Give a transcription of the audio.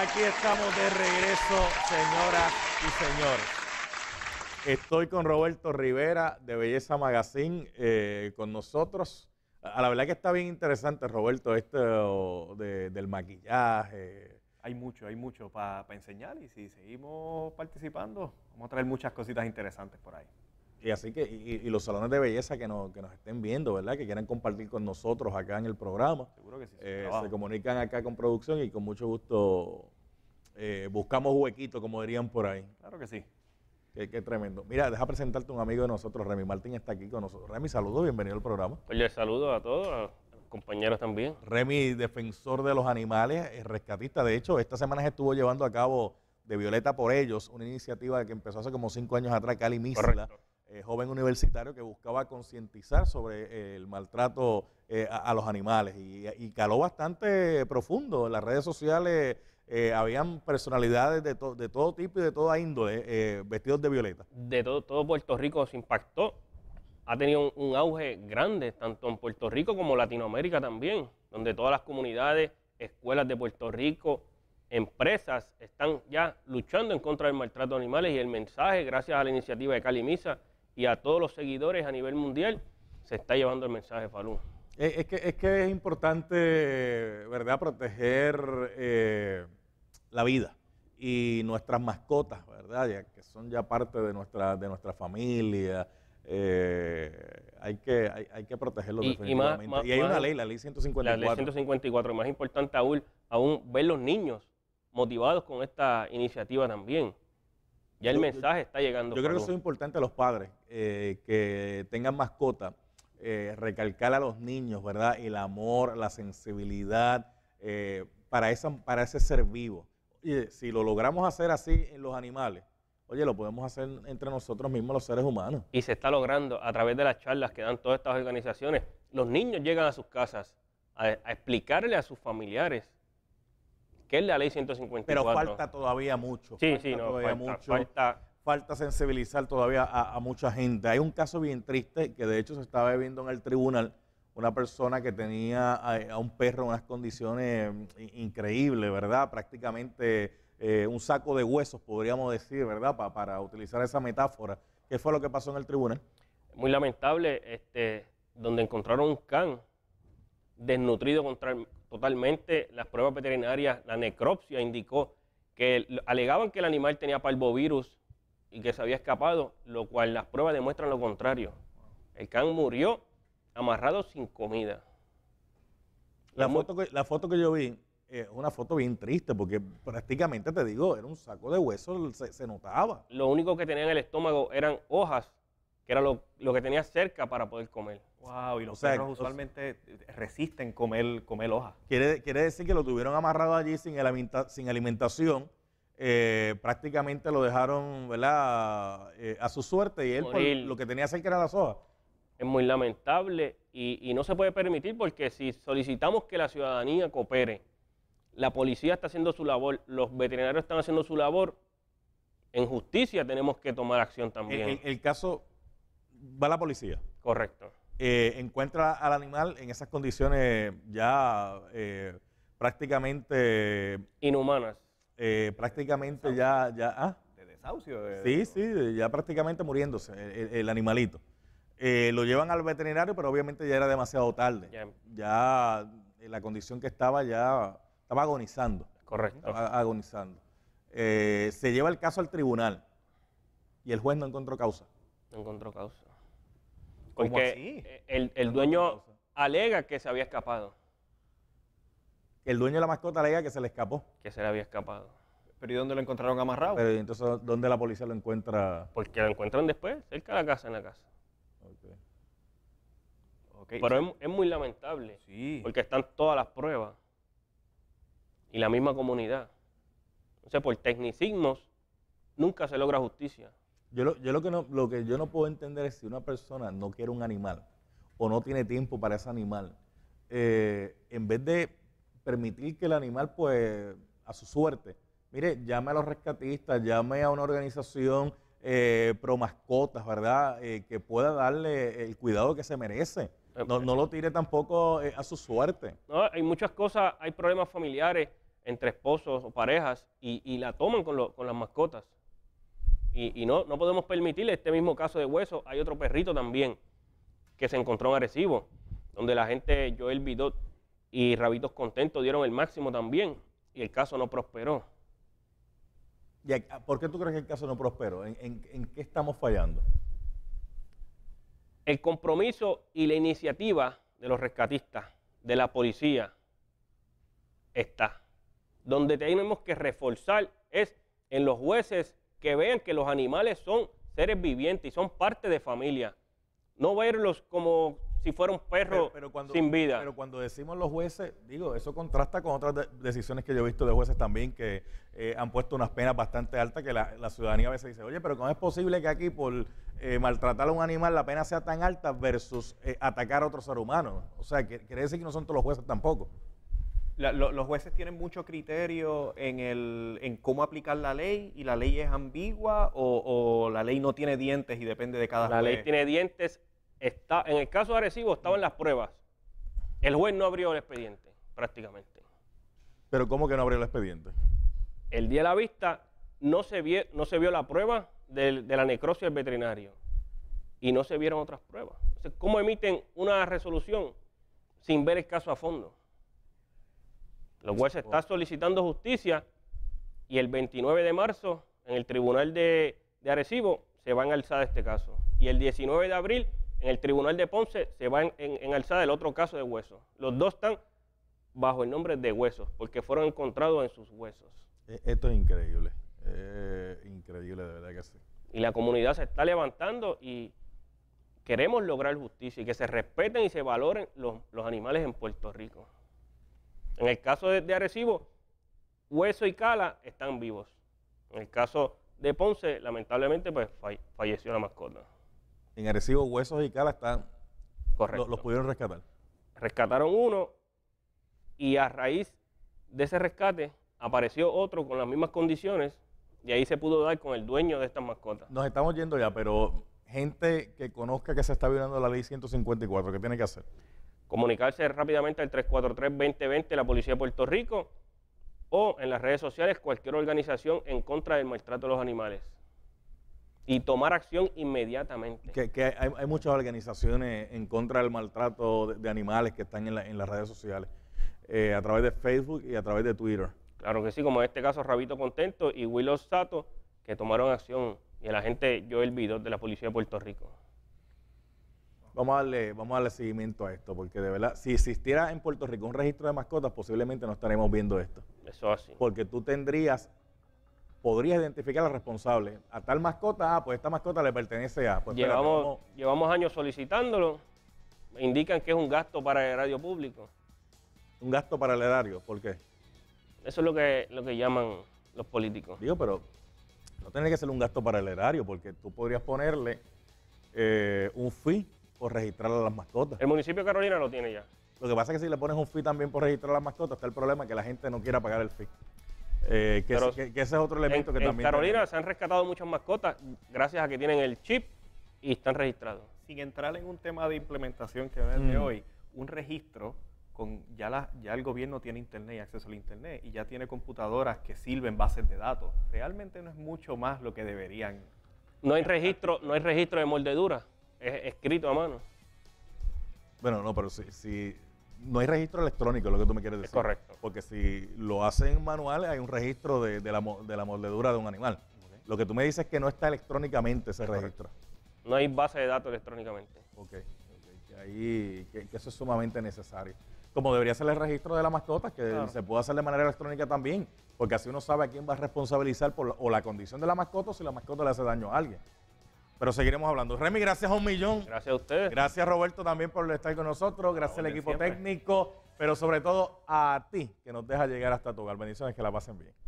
Aquí estamos de regreso, señoras y señores. Estoy con Roberto Rivera de Belleza Magazine eh, con nosotros. A la verdad que está bien interesante, Roberto, esto del maquillaje. Hay mucho, hay mucho para enseñar y si seguimos participando, vamos a traer muchas cositas interesantes por ahí. Y así que, los salones de belleza que nos, estén viendo, ¿verdad? Que quieran compartir con nosotros acá en el programa. Seguro que sí. Eh, se comunican acá con producción y con mucho gusto eh, buscamos huequito, como dirían por ahí. Claro que sí. Qué, tremendo. Mira, deja presentarte un amigo de nosotros, Remy Martín está aquí con nosotros. Remy, saludos, bienvenido al programa. Oye, saludos a todos, a compañeros también. Remy, defensor de los animales, eh, rescatista. De hecho, esta semana se estuvo llevando a cabo de Violeta por Ellos, una iniciativa que empezó hace como cinco años atrás, Cali Misla, eh, joven universitario que buscaba concientizar sobre el maltrato a, los animales. Y, y caló bastante profundo en las redes sociales. Eh, habían personalidades de, todo tipo y de toda índole eh, vestidos de violeta. De todo, todo Puerto Rico se impactó. Ha tenido un, auge grande, tanto en Puerto Rico como Latinoamérica también, donde todas las comunidades, escuelas de Puerto Rico, empresas están ya luchando en contra del maltrato de animales y el mensaje, gracias a la iniciativa de Cali Misa y a todos los seguidores a nivel mundial, se está llevando el mensaje Falú. Eh, es que, es importante, ¿verdad?, proteger eh, la vida y nuestras mascotas, ¿verdad?, que son ya parte de nuestra, de nuestra familia. Eh, hay, que, hay, que protegerlos definitivamente. Y, hay una ley, la ley 154. La ley 154, más importante aún, aún ver los niños motivados con esta iniciativa también. Ya el mensaje está llegando. Yo creo que es importante a los padres, que tengan mascotas eh, recalcar a los niños, ¿verdad? El amor, la sensibilidad eh, para, esa, para ese ser vivo. Oye, si lo logramos hacer así en los animales, oye, lo podemos hacer entre nosotros mismos los seres humanos. Y se está logrando a través de las charlas que dan todas estas organizaciones. Los niños llegan a sus casas a, explicarle a sus familiares que es la ley 154. Pero falta todavía mucho. Sí, sí, no, mucho. falta falta sensibilizar todavía a, mucha gente. Hay un caso bien triste que de hecho se estaba viendo en el tribunal una persona que tenía a, un perro en unas condiciones mm, increíbles, ¿verdad? Prácticamente eh, un saco de huesos, podríamos decir, ¿verdad? para utilizar esa metáfora. ¿Qué fue lo que pasó en el tribunal? Muy lamentable, este, donde encontraron un can desnutrido contra, totalmente. Las pruebas veterinarias, la necropsia indicó que alegaban que el animal tenía parvovirus y que se había escapado, lo cual las pruebas demuestran lo contrario. El can murió amarrado sin comida. La, foto, que, yo vi es eh, una foto bien triste porque prácticamente te digo, era un saco de huesos, se, notaba. Lo único que tenía en el estómago eran hojas, que era lo, que tenía cerca para poder comer. Wow, y los perros usualmente resisten comer, hojas. Quiere, decir que lo tuvieron amarrado allí sin alimentación eh, prácticamente lo dejaron eh, a su suerte y él, lo que tenía cerca era la soja. Es muy lamentable y, no se puede permitir porque si solicitamos que la ciudadanía coopere, la policía está haciendo su labor, los veterinarios están haciendo su labor, en justicia tenemos que tomar acción también. El, caso va a la policía. Correcto. Eh, encuentra al animal en esas condiciones ya prácticamente... Inhumanas eh, prácticamente ya... ya ¿ah? De desahucio. sí, sí, ya prácticamente muriéndose el, animalito. Eh, lo llevan al veterinario, pero obviamente ya era demasiado tarde. Ya eh, la condición que estaba ya estaba agonizando. Correcto. agonizando. se lleva el caso al tribunal y el juez no encontró causa. No encontró causa. Porque El, dueño alega que se había escapado el dueño de la mascota leía que se le escapó. Que se le había escapado. ¿Pero y dónde lo encontraron amarrado? Pero entonces, ¿dónde la policía lo encuentra? Porque lo encuentran después, cerca de la casa, en la casa. Okay. Okay. Pero es, muy lamentable. Sí. Porque están todas las pruebas. Y la misma comunidad. O sea, por tecnicismos, nunca se logra justicia. Yo lo, yo lo, que no, lo que yo no puedo entender es si una persona no quiere un animal o no tiene tiempo para ese animal, eh, en vez de permitir que el animal, pues, a su suerte, mire, llame a los rescatistas, llame a una organización eh, pro mascotas, ¿verdad? Eh, que pueda darle el cuidado que se merece. No, lo tire tampoco eh, a su suerte. No, hay muchas cosas, hay problemas familiares entre esposos o parejas y, y la toman con, con las mascotas. Y, no, no podemos permitirle este mismo caso de hueso. Hay otro perrito también que se encontró en Arecibo, donde la gente, Joel Bidot, y Rabitos Contentos dieron el máximo también y el caso no prosperó. ¿Por qué tú crees que el caso no prosperó? ¿En, en qué estamos fallando? El compromiso y la iniciativa de los rescatistas, de la policía, está. Donde tenemos que reforzar es en los jueces que vean que los animales son seres vivientes y son parte de familia. No verlos como si fuera un perro sin vida. Pero cuando decimos los jueces, digo, eso contrasta con otras decisiones que yo he visto de jueces también que eh, han puesto unas penas bastante altas que la, ciudadanía a veces dice, oye, pero ¿cómo es posible que aquí por eh, maltratar a un animal la pena sea tan alta versus eh, atacar a otro ser humano? O sea, que, quiere decir que no son todos los jueces tampoco. los jueces tienen mucho criterio en, el, en cómo aplicar la ley y la ley es ambigua o, la ley no tiene dientes y depende de cada juez. La ley tiene dientes Está, en el caso de Arecibo estaban las pruebas. El juez no abrió el expediente, prácticamente. ¿Pero cómo que no abrió el expediente? El día de la vista no se, vio, no se vio la prueba de la necrosis del veterinario y no se vieron otras pruebas. ¿cómo emiten una resolución sin ver el caso a fondo? los jueces están está solicitando justicia y el 29 de marzo en el tribunal de, de Arecibo se van a alzar este caso. Y el 19 de abril en el tribunal de Ponce se va en, en, alzada el otro caso de huesos. Los dos están bajo el nombre de huesos, porque fueron encontrados en sus huesos. E, esto es increíble, eh, increíble, de verdad que sí. Y la comunidad se está levantando y queremos lograr justicia y que se respeten y se valoren los, animales en Puerto Rico. En el caso de, Arrecibo, Arecibo, Hueso y Cala están vivos. En el caso de Ponce, lamentablemente, pues falleció la mascota en Arecibo, Huesos y Cala están. Correcto. Los, pudieron rescatar. Rescataron uno y a raíz de ese rescate apareció otro con las mismas condiciones y ahí se pudo dar con el dueño de estas mascotas. Nos estamos yendo ya, pero gente que conozca que se está violando la ley 154, ¿qué tiene que hacer? Comunicarse rápidamente al 343-2020 de la Policía de Puerto Rico o en las redes sociales cualquier organización en contra del maltrato de los animales y tomar acción inmediatamente. Que, hay, muchas organizaciones en contra del maltrato de, animales que están en, las redes sociales, eh, a través de Facebook y a través de Twitter. Claro que sí, como en este caso Rabito Contento y Willow Sato, que tomaron acción, y el agente el video de la Policía de Puerto Rico. Vamos a, darle, vamos a darle seguimiento a esto, porque de verdad, si existiera en Puerto Rico un registro de mascotas, posiblemente no estaremos viendo esto. Eso así. Porque tú tendrías podrías identificar al responsable. A tal mascota, ah, pues esta mascota le pertenece a. Pues, llevamos, años solicitándolo. Me indican que es un gasto para el erario público. Un gasto para el erario, ¿por qué? Eso es lo que, lo que llaman los políticos. Digo, pero no tiene que ser un gasto para el erario, porque tú podrías ponerle eh, un fee por registrar a las mascotas. El municipio de Carolina lo tiene ya. Lo que pasa es que si le pones un fee también por registrar a las mascotas, está el problema que la gente no quiera pagar el fee. Eh, que, ese es otro elemento que también. Carolina se han rescatado muchas mascotas gracias a que tienen el chip y están registrados. Sin entrar en un tema de implementación que es el de mm. hoy, un registro con ya, la, ya el gobierno tiene internet y acceso al internet y ya tiene computadoras que sirven bases de datos. Realmente no es mucho más lo que deberían. No hay registro, no hay registro de moldedura, es escrito a mano. Bueno, no, pero si, si, no hay registro electrónico, es lo que tú me quieres decir. Es correcto. Porque si lo hacen manuales, hay un registro de, la, de la, de un animal. Lo que tú me dices es que no está electrónicamente ese registro. No hay base de datos electrónicamente. Ok, okay. Que, ahí, que, eso es sumamente necesario. Como debería ser el registro de la mascota, que se puede hacer de manera electrónica también, porque así uno sabe a quién va a responsabilizar por, o la condición de la mascota o si la mascota le hace daño a alguien pero seguiremos hablando. Remy, gracias a un millón. Gracias a ustedes. Gracias, Roberto, también por estar con nosotros. Gracias al equipo técnico, pero sobre todo a ti, que nos deja llegar hasta tu hogar. Bendiciones, que la pasen bien.